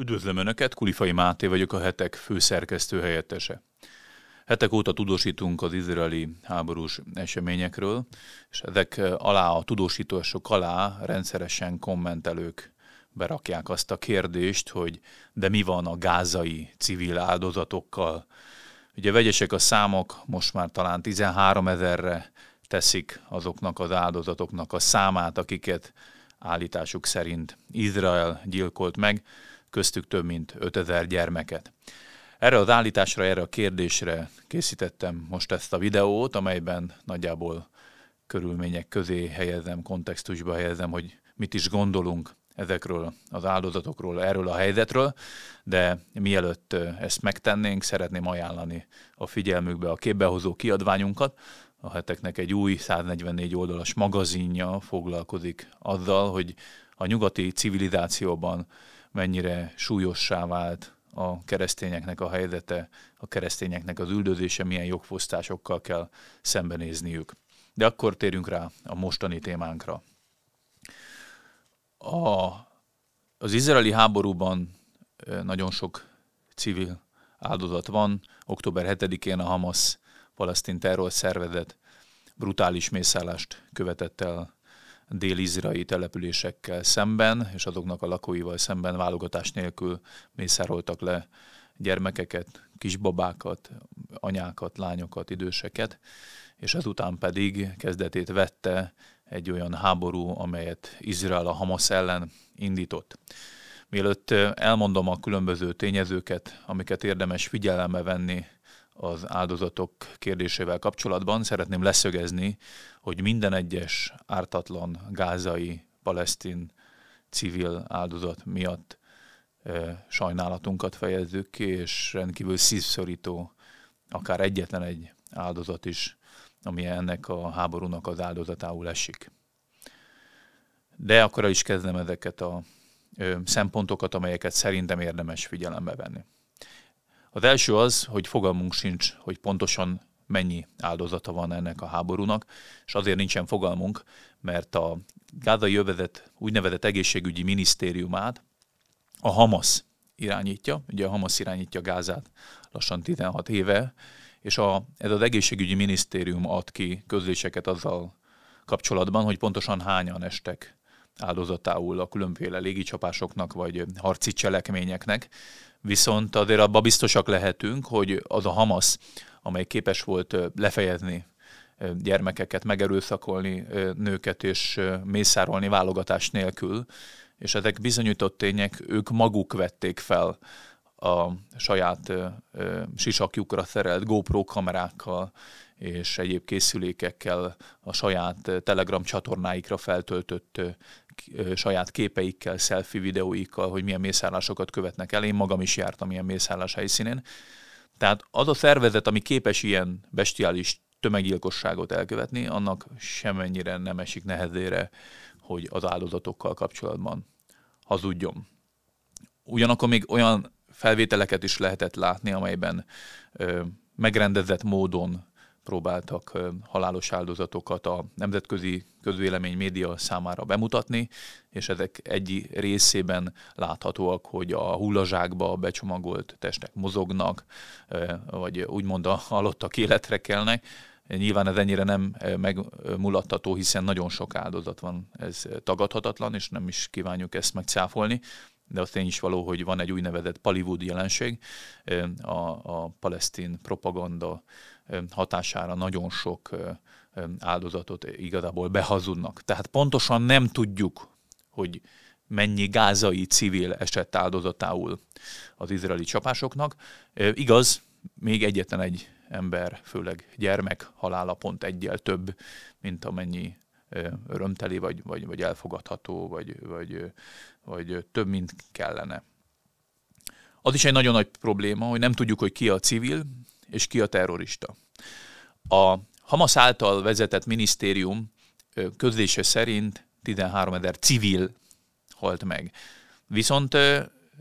Üdvözlöm Önöket, Kulifai Máté vagyok, a Hetek főszerkesztő helyettese. Hetek óta tudósítunk az izraeli háborús eseményekről, és ezek alá a tudósítások alá rendszeresen kommentelők berakják azt a kérdést, hogy de mi van a gázai civil áldozatokkal. Ugye vegyesek a számok, most már talán 13 ezerre teszik azoknak az áldozatoknak a számát, akiket állításuk szerint Izrael gyilkolt meg köztük több mint 5000 gyermeket. Erre az állításra, erre a kérdésre készítettem most ezt a videót, amelyben nagyjából körülmények közé helyezem, kontextusba helyezem, hogy mit is gondolunk ezekről az áldozatokról, erről a helyzetről, de mielőtt ezt megtennénk, szeretném ajánlani a figyelmükbe a képbehozó kiadványunkat. A heteknek egy új 144 oldalas magazinja foglalkozik azzal, hogy a nyugati civilizációban mennyire súlyossá vált a keresztényeknek a helyzete, a keresztényeknek az üldözése, milyen jogfosztásokkal kell szembenézniük. De akkor térjünk rá a mostani témánkra. A, az izraeli háborúban nagyon sok civil áldozat van. Október 7-én a Hamas palesztin terrorszervezet brutális mészállást követett el dél-izraeli településekkel szemben, és azoknak a lakóival szemben válogatás nélkül mészároltak le gyermekeket, kisbabákat, anyákat, lányokat, időseket, és ezután pedig kezdetét vette egy olyan háború, amelyet Izrael a Hamas ellen indított. Mielőtt elmondom a különböző tényezőket, amiket érdemes figyelembe venni az áldozatok kérdésével kapcsolatban szeretném leszögezni, hogy minden egyes ártatlan gázai palesztin civil áldozat miatt e, sajnálatunkat fejezzük ki, és rendkívül szívszorító akár egyetlen egy áldozat is, ami ennek a háborúnak az áldozatául esik. De akkor is kezdem ezeket a szempontokat, amelyeket szerintem érdemes figyelembe venni. Az első az, hogy fogalmunk sincs, hogy pontosan mennyi áldozata van ennek a háborúnak, és azért nincsen fogalmunk, mert a gázai övezet úgynevezett egészségügyi minisztériumát a Hamas irányítja, ugye a Hamas irányítja Gázát lassan 16 éve, és a, ez az egészségügyi minisztérium ad ki közléseket azzal kapcsolatban, hogy pontosan hányan estek áldozatául a különféle légicsapásoknak vagy harci cselekményeknek, viszont azért abban biztosak lehetünk, hogy az a Hamas, amely képes volt lefejezni gyermekeket, megerőszakolni nőket és mészárolni válogatás nélkül, és ezek bizonyított tények, ők maguk vették fel a saját sisakjukra szerelt GoPro kamerákkal és egyéb készülékekkel a saját Telegram csatornáikra feltöltött saját képeikkel, selfie videóikkal, hogy milyen mészállásokat követnek el. Én magam is jártam ilyen mészállás helyszínén. Tehát az a szervezet, ami képes ilyen bestiális tömeggyilkosságot elkövetni, annak semennyire nem esik nehezére, hogy az áldozatokkal kapcsolatban hazudjon. Ugyanakkor még olyan felvételeket is lehetett látni, amelyben ö, megrendezett módon próbáltak halálos áldozatokat a nemzetközi közvélemény média számára bemutatni, és ezek egy részében láthatóak, hogy a hullazsákba becsomagolt testek mozognak, vagy úgymond a halottak életre kelnek. Nyilván ez ennyire nem megmulattató, hiszen nagyon sok áldozat van, ez tagadhatatlan, és nem is kívánjuk ezt megcáfolni, de az tény is való, hogy van egy úgynevezett Hollywood jelenség, a, a palesztin propaganda hatására nagyon sok áldozatot igazából behazudnak. Tehát pontosan nem tudjuk, hogy mennyi gázai civil esett áldozatául az izraeli csapásoknak. Igaz, még egyetlen egy ember, főleg gyermek halála pont egyel több, mint amennyi örömteli, vagy, vagy, vagy elfogadható, vagy, vagy, vagy több, mint kellene. Az is egy nagyon nagy probléma, hogy nem tudjuk, hogy ki a civil, és ki a terrorista. A Hamas által vezetett minisztérium közlése szerint 13 ezer civil halt meg. Viszont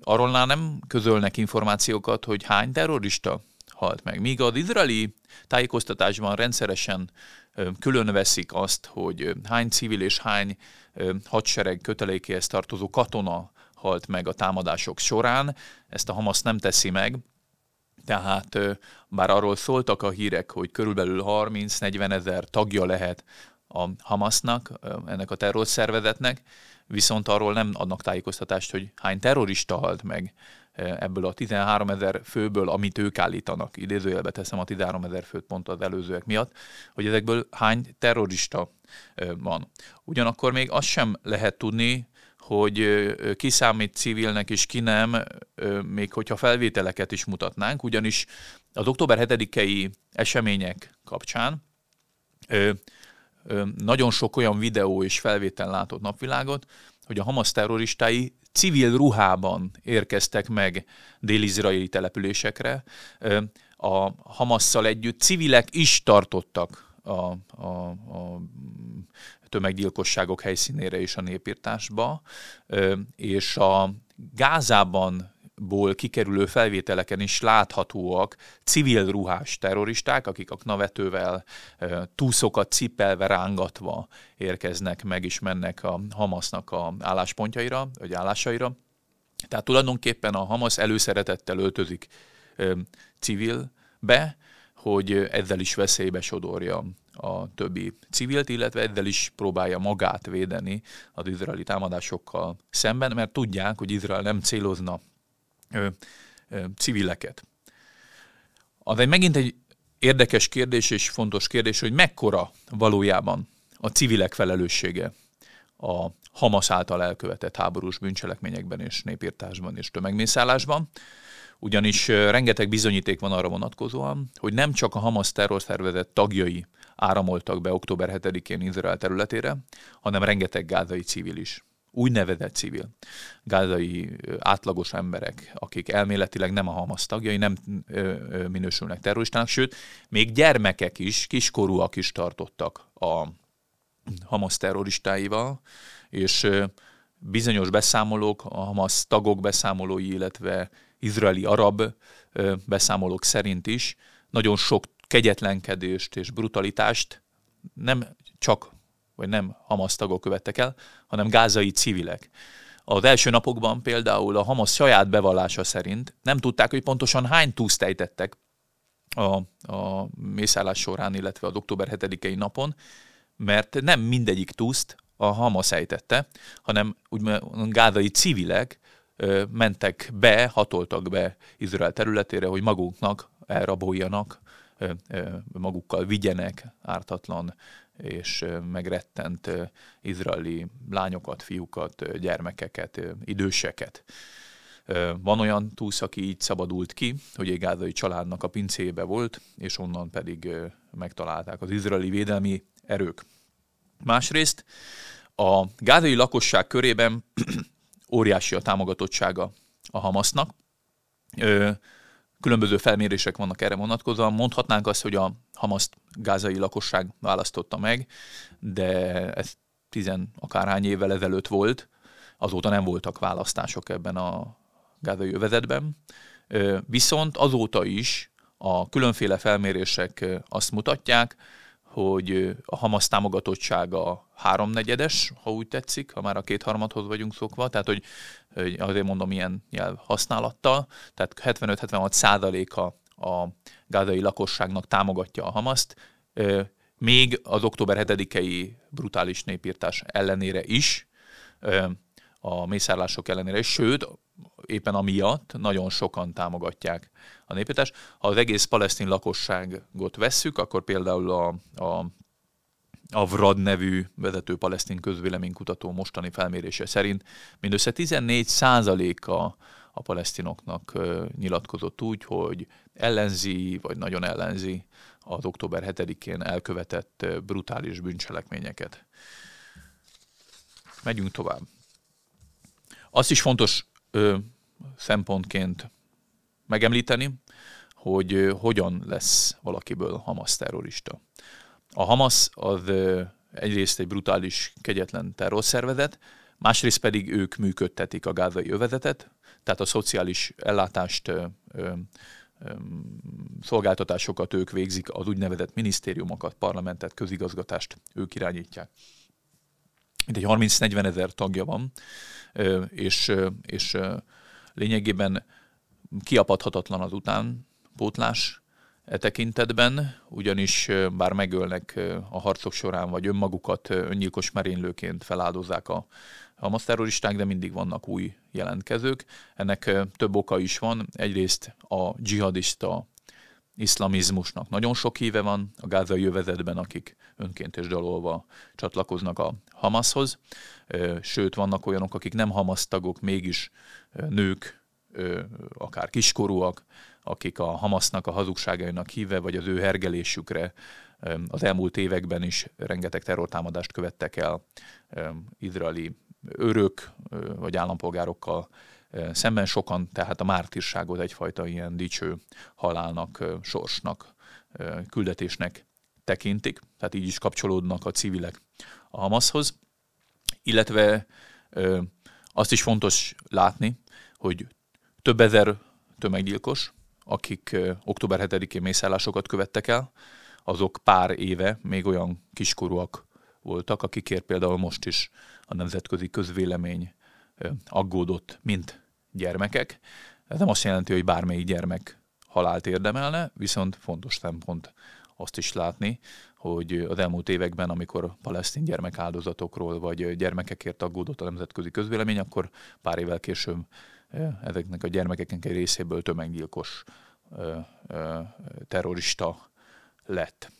arról nem közölnek információkat, hogy hány terrorista halt meg. Míg az izraeli tájékoztatásban rendszeresen külön veszik azt, hogy hány civil és hány hadsereg kötelékéhez tartozó katona halt meg a támadások során, ezt a Hamas nem teszi meg, tehát bár arról szóltak a hírek, hogy körülbelül 30-40 ezer tagja lehet a Hamasnak, ennek a terrorszervezetnek, viszont arról nem adnak tájékoztatást, hogy hány terrorista halt meg ebből a 13 ezer főből, amit ők állítanak, idézőjelbe teszem a 13 ezer főt pont az előzőek miatt, hogy ezekből hány terrorista van. Ugyanakkor még azt sem lehet tudni, hogy ki számít civilnek és ki nem, még hogyha felvételeket is mutatnánk, ugyanis az október 7-i események kapcsán nagyon sok olyan videó és felvétel látott napvilágot, hogy a Hamas terroristái civil ruhában érkeztek meg dél-izraeli településekre. A Hamasszal együtt civilek is tartottak a, a, a tömeggyilkosságok helyszínére és a népírtásba, és a Gázában ból kikerülő felvételeken is láthatóak civil ruhás terroristák, akik a knavetővel túszokat cipelve rángatva érkeznek meg és mennek a Hamasznak a álláspontjaira, vagy állásaira. Tehát tulajdonképpen a Hamas előszeretettel öltözik civil be, hogy ezzel is veszélybe sodorja a többi civilt, illetve ezzel is próbálja magát védeni az izraeli támadásokkal szemben, mert tudják, hogy Izrael nem célozna ö, ö, civileket. Az egy megint egy érdekes kérdés és fontos kérdés, hogy mekkora valójában a civilek felelőssége a Hamas által elkövetett háborús bűncselekményekben és népírtásban és tömegmészállásban ugyanis rengeteg bizonyíték van arra vonatkozóan, hogy nem csak a Hamas terrorszervezet tagjai áramoltak be október 7-én Izrael területére, hanem rengeteg gázai civil is úgynevezett civil, gázai átlagos emberek, akik elméletileg nem a Hamas tagjai, nem ö, ö, minősülnek terroristának, sőt, még gyermekek is, kiskorúak is tartottak a Hamas terroristáival, és ö, bizonyos beszámolók, a Hamas tagok beszámolói, illetve izraeli arab beszámolók szerint is nagyon sok kegyetlenkedést és brutalitást nem csak, vagy nem Hamas tagok követtek el, hanem gázai civilek. Az első napokban például a Hamas saját bevallása szerint nem tudták, hogy pontosan hány túszt ejtettek a, a mészállás során, illetve az október 7-i napon, mert nem mindegyik túszt a Hamas ejtette, hanem úgymond gázai civilek mentek be, hatoltak be Izrael területére, hogy magunknak elraboljanak, magukkal vigyenek ártatlan és megrettent izraeli lányokat, fiúkat, gyermekeket, időseket. Van olyan túsz, aki így szabadult ki, hogy egy gázai családnak a pincébe volt, és onnan pedig megtalálták az izraeli védelmi erők. Másrészt a gázai lakosság körében óriási a támogatottsága a Hamasznak. Ö, különböző felmérések vannak erre vonatkozóan. Mondhatnánk azt, hogy a Hamaszt gázai lakosság választotta meg, de ez tizen akárhány évvel ezelőtt volt, azóta nem voltak választások ebben a gázai övezetben. Viszont azóta is a különféle felmérések azt mutatják, hogy a Hamas támogatottsága háromnegyedes, ha úgy tetszik, ha már a kétharmadhoz vagyunk szokva, tehát hogy, hogy azért mondom ilyen nyelv használattal, tehát 75-76 százaléka a gázai lakosságnak támogatja a Hamaszt, még az október 7-i brutális népírtás ellenére is, a mészárlások ellenére, sőt, éppen amiatt nagyon sokan támogatják a népítást. Ha az egész palesztin lakosságot vesszük, akkor például a, a a VRAD nevű vezető palesztin közvéleménykutató mostani felmérése szerint mindössze 14%-a a palesztinoknak nyilatkozott úgy, hogy ellenzi, vagy nagyon ellenzi az október 7-én elkövetett brutális bűncselekményeket. Megyünk tovább. Azt is fontos ö, szempontként megemlíteni, hogy ö, hogyan lesz valakiből Hamas terrorista. A Hamas az ö, egyrészt egy brutális, kegyetlen terrorszervezet, másrészt pedig ők működtetik a gázai övezetet, tehát a szociális ellátást, ö, ö, szolgáltatásokat ők végzik, az úgynevezett minisztériumokat, parlamentet, közigazgatást ők irányítják egy 30-40 ezer tagja van, és, és lényegében kiapadhatatlan az utánpótlás e tekintetben, ugyanis bár megölnek a harcok során, vagy önmagukat öngyilkos merénylőként feláldozzák a, a masterroristák, de mindig vannak új jelentkezők. Ennek több oka is van. Egyrészt a dzsihadista iszlamizmusnak nagyon sok híve van a gázai jövezetben, akik önként és dalolva csatlakoznak a Hamaszhoz, sőt vannak olyanok, akik nem Hamasz tagok, mégis nők, akár kiskorúak, akik a Hamasznak a hazugságainak híve, vagy az ő hergelésükre az elmúlt években is rengeteg terrortámadást követtek el izraeli örök vagy állampolgárokkal szemben sokan tehát a mártírságot egyfajta ilyen dicső halálnak, sorsnak, küldetésnek tekintik, tehát így is kapcsolódnak a civilek a Hamaszhoz, illetve azt is fontos látni, hogy több ezer tömeggyilkos, akik október 7-én mészállásokat követtek el, azok pár éve még olyan kiskorúak voltak, akikért például most is a nemzetközi közvélemény aggódott, mint gyermekek. Ez nem azt jelenti, hogy bármelyik gyermek halált érdemelne, viszont fontos szempont azt is látni, hogy az elmúlt években, amikor palesztin gyermekáldozatokról vagy gyermekekért aggódott a nemzetközi közvélemény, akkor pár évvel később ezeknek a gyermekeknek egy részéből tömeggyilkos terrorista lett.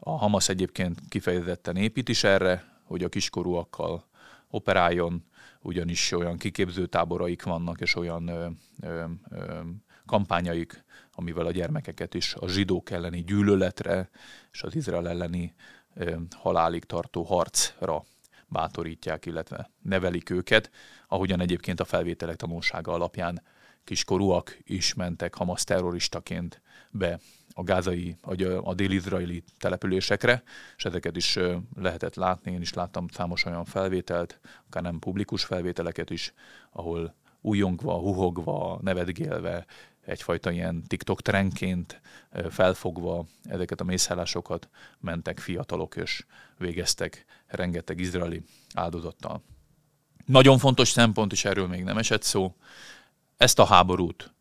A Hamas egyébként kifejezetten épít is erre, hogy a kiskorúakkal operáljon, ugyanis olyan kiképzőtáboraik vannak, és olyan ö, ö, ö, kampányaik, amivel a gyermekeket is a zsidók elleni gyűlöletre és az Izrael elleni ö, halálig tartó harcra bátorítják, illetve nevelik őket, ahogyan egyébként a felvételek tanulsága alapján kiskorúak is mentek Hamas terroristaként be a gázai, vagy a dél-izraeli településekre, és ezeket is lehetett látni. Én is láttam számos olyan felvételt, akár nem publikus felvételeket is, ahol újongva, huhogva, nevetgélve, egyfajta ilyen TikTok trendként felfogva ezeket a mészállásokat mentek fiatalok, és végeztek rengeteg izraeli áldozattal. Nagyon fontos szempont, és erről még nem esett szó, ezt a háborút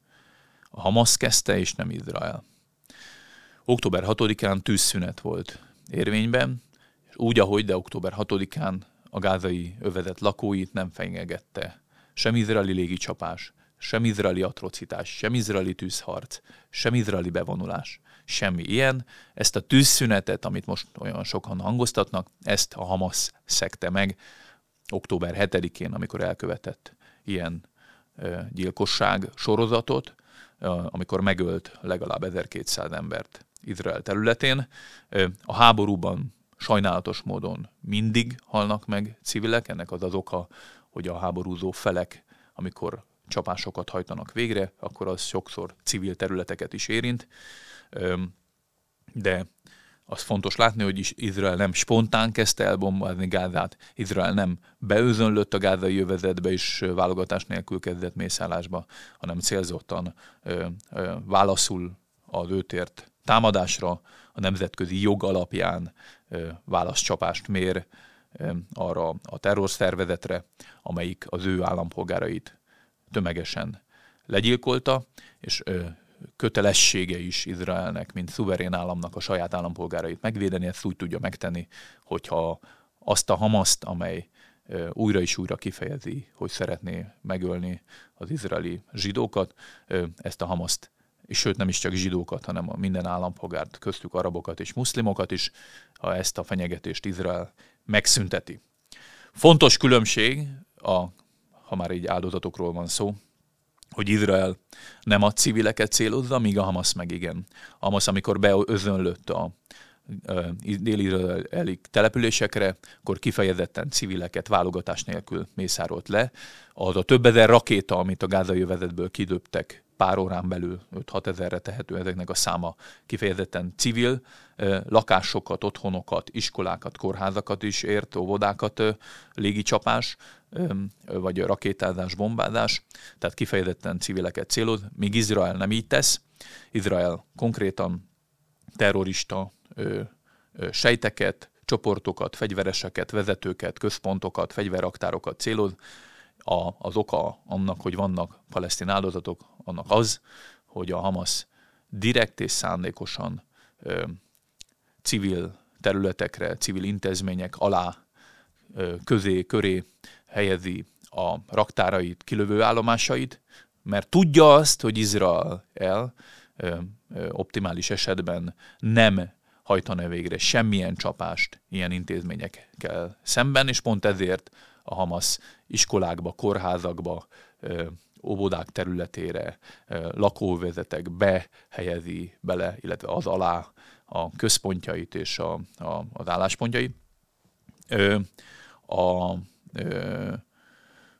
a Hamas kezdte, és nem Izrael október 6-án tűzszünet volt érvényben, és úgy, ahogy, de október 6-án a gázai övezet lakóit nem fenyegette. Sem izraeli légicsapás, sem izraeli atrocitás, sem izraeli tűzharc, sem izraeli bevonulás. Semmi ilyen. Ezt a tűzszünetet, amit most olyan sokan hangoztatnak, ezt a Hamas szekte meg október 7-én, amikor elkövetett ilyen gyilkosság sorozatot, amikor megölt legalább 1200 embert. Izrael területén. A háborúban sajnálatos módon mindig halnak meg civilek, ennek az az oka, hogy a háborúzó felek, amikor csapásokat hajtanak végre, akkor az sokszor civil területeket is érint. De az fontos látni, hogy is Izrael nem spontán kezdte elbombázni Gázát, Izrael nem beőzönlött a gázai jövezetbe és válogatás nélkül kezdett mészállásba, hanem célzottan ö, ö, válaszul a lőtért támadásra, a nemzetközi jog alapján válaszcsapást mér arra a terrorszervezetre, amelyik az ő állampolgárait tömegesen legyilkolta, és kötelessége is Izraelnek, mint szuverén államnak a saját állampolgárait megvédeni, ezt úgy tudja megtenni, hogyha azt a Hamaszt, amely újra és újra kifejezi, hogy szeretné megölni az izraeli zsidókat, ezt a Hamaszt és sőt nem is csak zsidókat, hanem a minden állampolgárt, köztük arabokat és muszlimokat is, ha ezt a fenyegetést Izrael megszünteti. Fontos különbség, a, ha már így áldozatokról van szó, hogy Izrael nem a civileket célozza, míg a Hamas meg igen. Hamas, amikor beözönlött a déli településekre, akkor kifejezetten civileket válogatás nélkül mészárolt le. Az a több ezer rakéta, amit a gázai övezetből kidöbtek pár órán belül 5-6 ezerre tehető ezeknek a száma. Kifejezetten civil lakásokat, otthonokat, iskolákat, kórházakat is ért, óvodákat, légicsapás, vagy rakétázás, bombázás, tehát kifejezetten civileket céloz, míg Izrael nem így tesz. Izrael konkrétan terrorista sejteket, csoportokat, fegyvereseket, vezetőket, központokat, fegyveraktárokat céloz, a, az oka annak, hogy vannak palesztin áldozatok, annak az, hogy a Hamas direkt és szándékosan ö, civil területekre, civil intézmények alá, ö, közé, köré helyezi a raktárait, kilövő állomásait, mert tudja azt, hogy Izrael el, ö, ö, optimális esetben nem hajtana végre semmilyen csapást ilyen intézményekkel szemben, és pont ezért a Hamas iskolákba, kórházakba, óvodák területére, lakóvezetek behelyezi bele, illetve az alá a központjait és a, a, az álláspontjait. A, a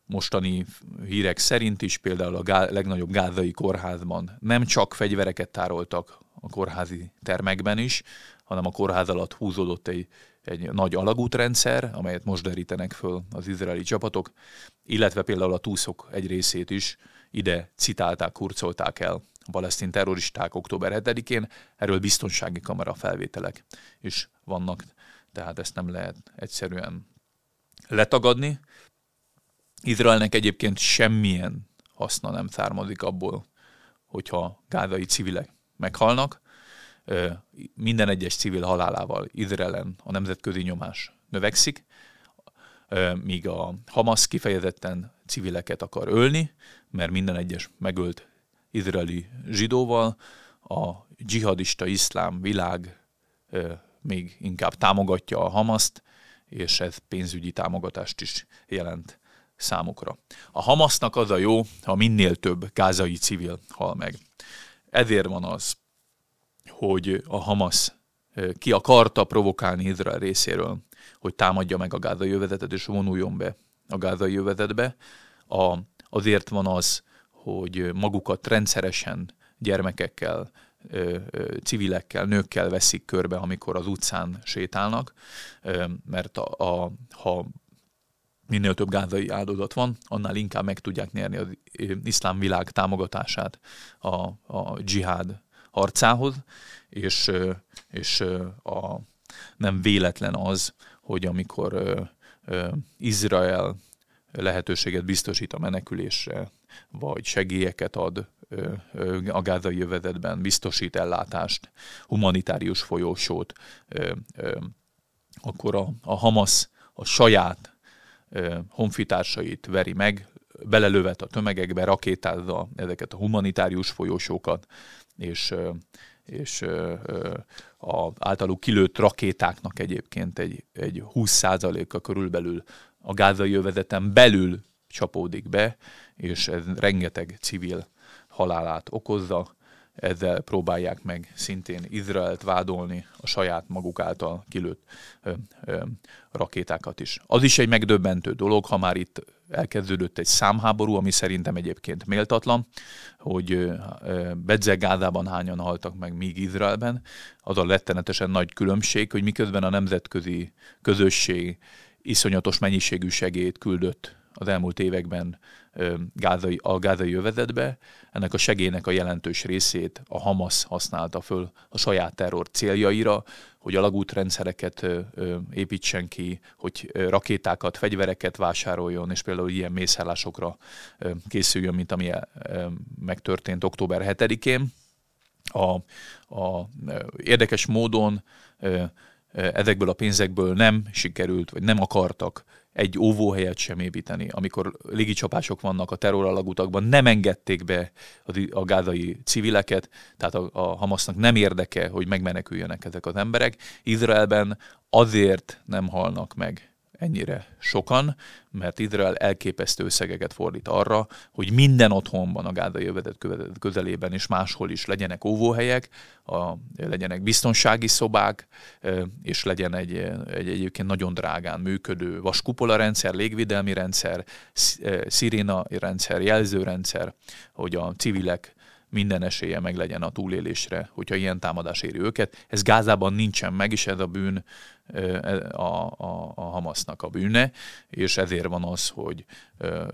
mostani hírek szerint is például a gá, legnagyobb gázai kórházban nem csak fegyvereket tároltak a kórházi termekben is, hanem a kórház alatt húzódott egy egy nagy alagútrendszer, amelyet most derítenek föl az izraeli csapatok, illetve például a túszok egy részét is ide citálták, kurcolták el a palesztin terroristák október 7-én, erről biztonsági kamera felvételek is vannak, tehát ezt nem lehet egyszerűen letagadni. Izraelnek egyébként semmilyen haszna nem származik abból, hogyha gázai civilek meghalnak, minden egyes civil halálával Izraelen a nemzetközi nyomás növekszik, míg a Hamas kifejezetten civileket akar ölni, mert minden egyes megölt izraeli zsidóval a dzsihadista iszlám világ még inkább támogatja a Hamaszt, és ez pénzügyi támogatást is jelent számukra. A Hamasznak az a jó, ha minél több gázai civil hal meg. Ezért van az hogy a Hamas ki akarta provokálni Izrael részéről, hogy támadja meg a gázai övezetet és vonuljon be a gázai övezetbe, A, azért van az, hogy magukat rendszeresen gyermekekkel, civilekkel, nőkkel veszik körbe, amikor az utcán sétálnak, mert a, a, ha minél több gázai áldozat van, annál inkább meg tudják nyerni az iszlám világ támogatását a, a dzsihád arcához, és, és a, nem véletlen az, hogy amikor Izrael lehetőséget biztosít a menekülésre, vagy segélyeket ad a gázai jövezetben, biztosít ellátást, humanitárius folyósót, akkor a, a Hamas a saját honfitársait veri meg, belelövet a tömegekbe, rakétázza ezeket a humanitárius folyósókat, és, és a általuk kilőtt rakétáknak egyébként egy, egy 20%-a körülbelül a gázai övezeten belül csapódik be, és ez rengeteg civil halálát okozza, ezzel próbálják meg szintén Izraelt vádolni a saját maguk által kilőtt ö, ö, rakétákat is. Az is egy megdöbbentő dolog, ha már itt elkezdődött egy számháború, ami szerintem egyébként méltatlan, hogy Bedze Gázában hányan haltak meg, míg Izraelben. Az a lettenetesen nagy különbség, hogy miközben a nemzetközi közösség iszonyatos mennyiségű segélyt küldött az elmúlt években gázai, a gázai övezetbe. Ennek a segélynek a jelentős részét a Hamas használta föl a saját terror céljaira, hogy alagútrendszereket építsen ki, hogy rakétákat, fegyvereket vásároljon, és például ilyen mészállásokra készüljön, mint ami megtörtént október 7-én. A, a, érdekes módon ezekből a pénzekből nem sikerült, vagy nem akartak egy óvóhelyet sem építeni. Amikor légicsapások vannak a terroralagutakban, nem engedték be a gádai civileket, tehát a, a Hamasznak nem érdeke, hogy megmeneküljenek ezek az emberek. Izraelben azért nem halnak meg ennyire sokan, mert Izrael elképesztő összegeket fordít arra, hogy minden otthonban a Gáza övedet közelében és máshol is legyenek óvóhelyek, a, legyenek biztonsági szobák, és legyen egy, egy egyébként nagyon drágán működő vaskupola rendszer, légvédelmi rendszer, sziréna rendszer, jelzőrendszer, hogy a civilek minden esélye meg legyen a túlélésre, hogyha ilyen támadás éri őket. Ez Gázában nincsen meg, és ez a bűn e, a, a, a Hamasznak a bűne, és ezért van az, hogy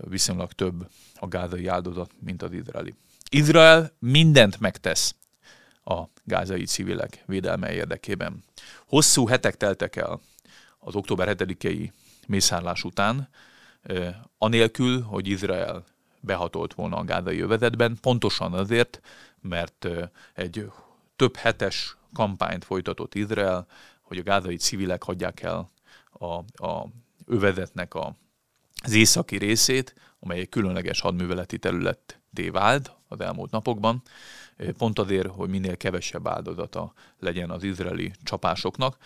viszonylag több a gázai áldozat, mint az izraeli. Izrael mindent megtesz a gázai civilek védelme érdekében. Hosszú hetek teltek el az október 7-i mészárlás után, anélkül, hogy Izrael behatolt volna a gázai övezetben, pontosan azért, mert egy több hetes kampányt folytatott Izrael, hogy a gázai civilek hagyják el a, a övezetnek a, az északi részét, amely egy különleges hadműveleti területté vált, az elmúlt napokban, pont azért, hogy minél kevesebb áldozata legyen az izraeli csapásoknak.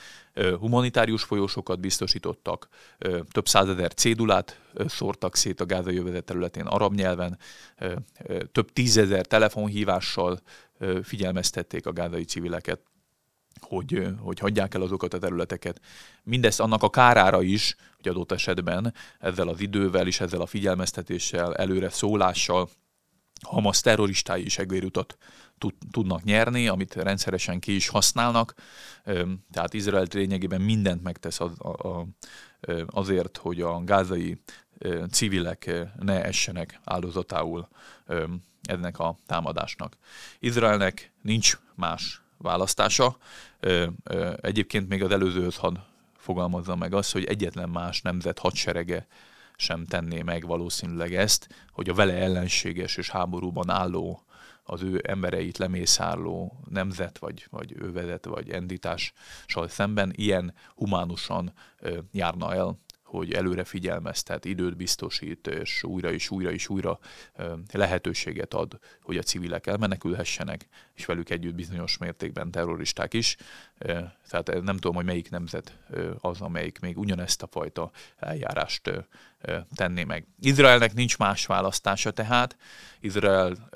Humanitárius folyósokat biztosítottak, több százezer cédulát szórtak szét a gázai jövezet területén arab nyelven, több tízezer telefonhívással figyelmeztették a gázai civileket hogy, hogy hagyják el azokat a területeket. Mindezt annak a kárára is, hogy adott esetben ezzel az idővel és ezzel a figyelmeztetéssel, előre szólással Hamas terroristái is egérutat tudnak nyerni, amit rendszeresen ki is használnak. Tehát Izrael lényegében mindent megtesz az, azért, hogy a gázai civilek ne essenek áldozatául ennek a támadásnak. Izraelnek nincs más választása. Egyébként még az előzőhöz had fogalmazza meg azt, hogy egyetlen más nemzet hadserege sem tenné meg valószínűleg ezt, hogy a vele ellenséges és háborúban álló az ő embereit lemészárló nemzet, vagy, vagy övezet, vagy enditással szemben ilyen humánusan ö, járna el hogy előre figyelmeztet, időt biztosít, és újra és újra és újra lehetőséget ad, hogy a civilek elmenekülhessenek, és velük együtt bizonyos mértékben terroristák is. Tehát nem tudom, hogy melyik nemzet az, amelyik még ugyanezt a fajta eljárást tenné meg. Izraelnek nincs más választása tehát, Izrael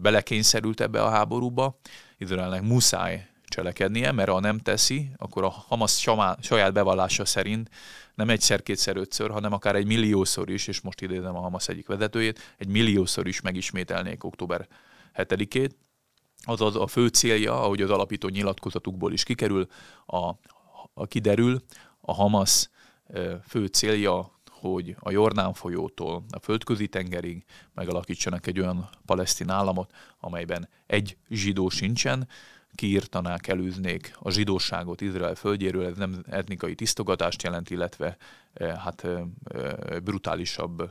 belekényszerült ebbe a háborúba, Izraelnek muszáj cselekednie, mert ha nem teszi, akkor a Hamas saját bevallása szerint nem egyszer, kétszer, ötször, hanem akár egy milliószor is, és most idézem a Hamas egyik vezetőjét, egy milliószor is megismételnék október 7-ét. Az a fő célja, ahogy az alapító nyilatkozatukból is kikerül, a, a kiderül, a Hamas fő célja hogy a Jordán folyótól a földközi tengerig megalakítsanak egy olyan palesztin államot, amelyben egy zsidó sincsen, kiírtanák, elűznék a zsidóságot Izrael földjéről, ez nem etnikai tisztogatást jelent, illetve eh, hát eh, eh, brutálisabb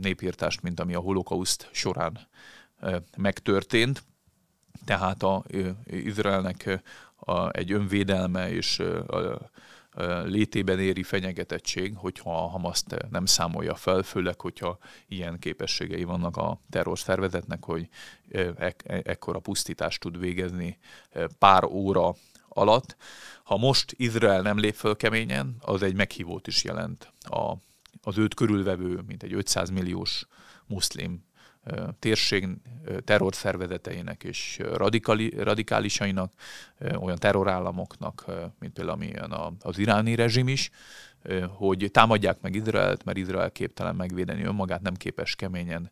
népírtást, mint ami a holokauszt során megtörtént. Tehát a Izraelnek a, egy önvédelme és a, létében éri fenyegetettség, hogyha a Hamas nem számolja fel, főleg, hogyha ilyen képességei vannak a szervezetnek, hogy ek- e-, ekkora pusztítást tud végezni pár óra alatt. Ha most Izrael nem lép föl keményen, az egy meghívót is jelent a, az őt körülvevő, mint egy 500 milliós muszlim térség terrorszervezeteinek és radikali, radikálisainak, olyan terrorállamoknak, mint például amilyen az iráni rezsim is, hogy támadják meg Izraelt, mert Izrael képtelen megvédeni önmagát, nem képes keményen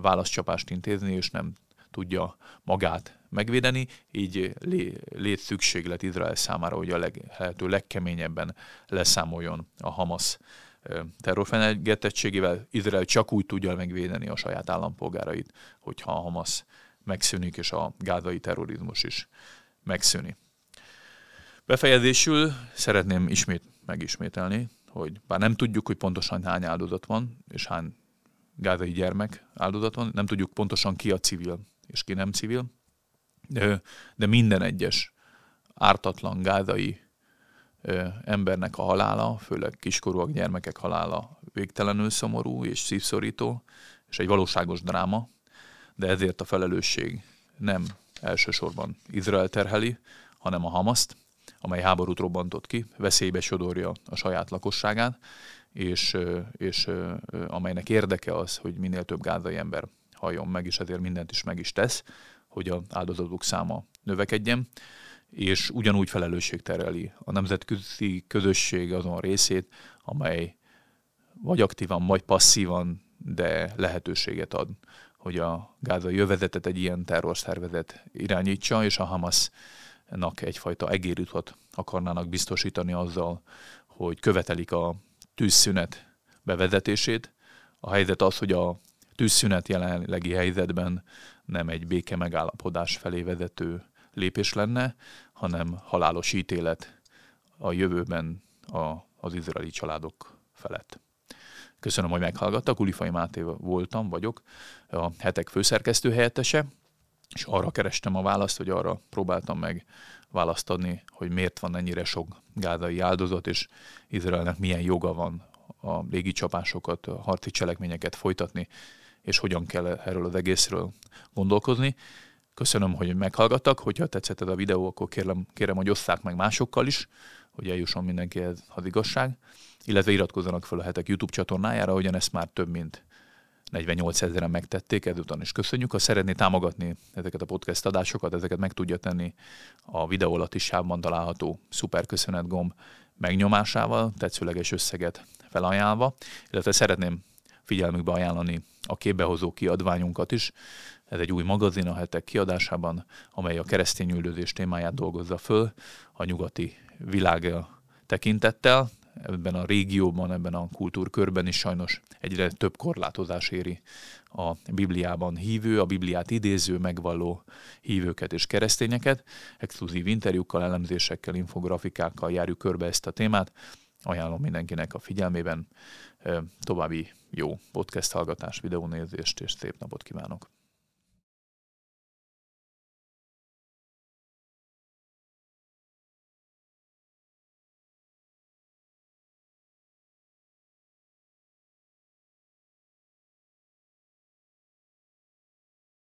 válaszcsapást intézni, és nem tudja magát megvédeni, így lé, lét szükség lett Izrael számára, hogy a leg, lehető legkeményebben leszámoljon a Hamas terrorfenegetettségével. Izrael csak úgy tudja megvédeni a saját állampolgárait, hogyha a Hamas megszűnik, és a gázai terrorizmus is megszűni. Befejezésül szeretném ismét megismételni, hogy bár nem tudjuk, hogy pontosan hány áldozat van, és hány gázai gyermek áldozat van, nem tudjuk pontosan ki a civil, és ki nem civil, de, de minden egyes ártatlan gázai embernek a halála, főleg kiskorúak, gyermekek halála végtelenül szomorú és szívszorító, és egy valóságos dráma, de ezért a felelősség nem elsősorban Izrael terheli, hanem a Hamaszt, amely háborút robbantott ki, veszélybe sodorja a saját lakosságát, és, és amelynek érdeke az, hogy minél több gázai ember halljon meg, és ezért mindent is meg is tesz, hogy a áldozatok száma növekedjen és ugyanúgy felelősség tereli a nemzetközi közösség azon részét, amely vagy aktívan, vagy passzívan, de lehetőséget ad, hogy a gázai jövezetet egy ilyen terrorszervezet irányítsa, és a Hamasnak egyfajta egérütot akarnának biztosítani azzal, hogy követelik a tűzszünet bevezetését. A helyzet az, hogy a tűzszünet jelenlegi helyzetben nem egy béke megállapodás felé vezető lépés lenne, hanem halálos ítélet a jövőben a, az izraeli családok felett. Köszönöm, hogy meghallgattak. Ulifai Máté voltam, vagyok, a hetek főszerkesztő helyettese, és arra kerestem a választ, hogy arra próbáltam meg választ adni, hogy miért van ennyire sok gázai áldozat, és Izraelnek milyen joga van a légicsapásokat, a harci cselekményeket folytatni, és hogyan kell erről az egészről gondolkozni. Köszönöm, hogy meghallgattak, hogyha tetszett ez a videó, akkor kérlem, kérem, hogy osszák meg másokkal is, hogy eljusson mindenkihez az igazság, illetve iratkozzanak fel a hetek YouTube csatornájára, hogyan ezt már több mint 48 ezeren megtették, ezután is köszönjük. Ha szeretné támogatni ezeket a podcast adásokat, ezeket meg tudja tenni a videó alatti sávban található szuper köszönet gomb megnyomásával, tetszőleges összeget felajánlva, illetve szeretném figyelmükbe ajánlani a képbehozó kiadványunkat is. Ez egy új magazin a hetek kiadásában, amely a keresztény üldözés témáját dolgozza föl a nyugati világ tekintettel. Ebben a régióban, ebben a kultúrkörben is sajnos egyre több korlátozás éri a Bibliában hívő, a Bibliát idéző, megvalló hívőket és keresztényeket. Exkluzív interjúkkal, elemzésekkel, infografikákkal járjuk körbe ezt a témát. Ajánlom mindenkinek a figyelmében. További jó podcast hallgatás videónézést, és szép napot kívánok!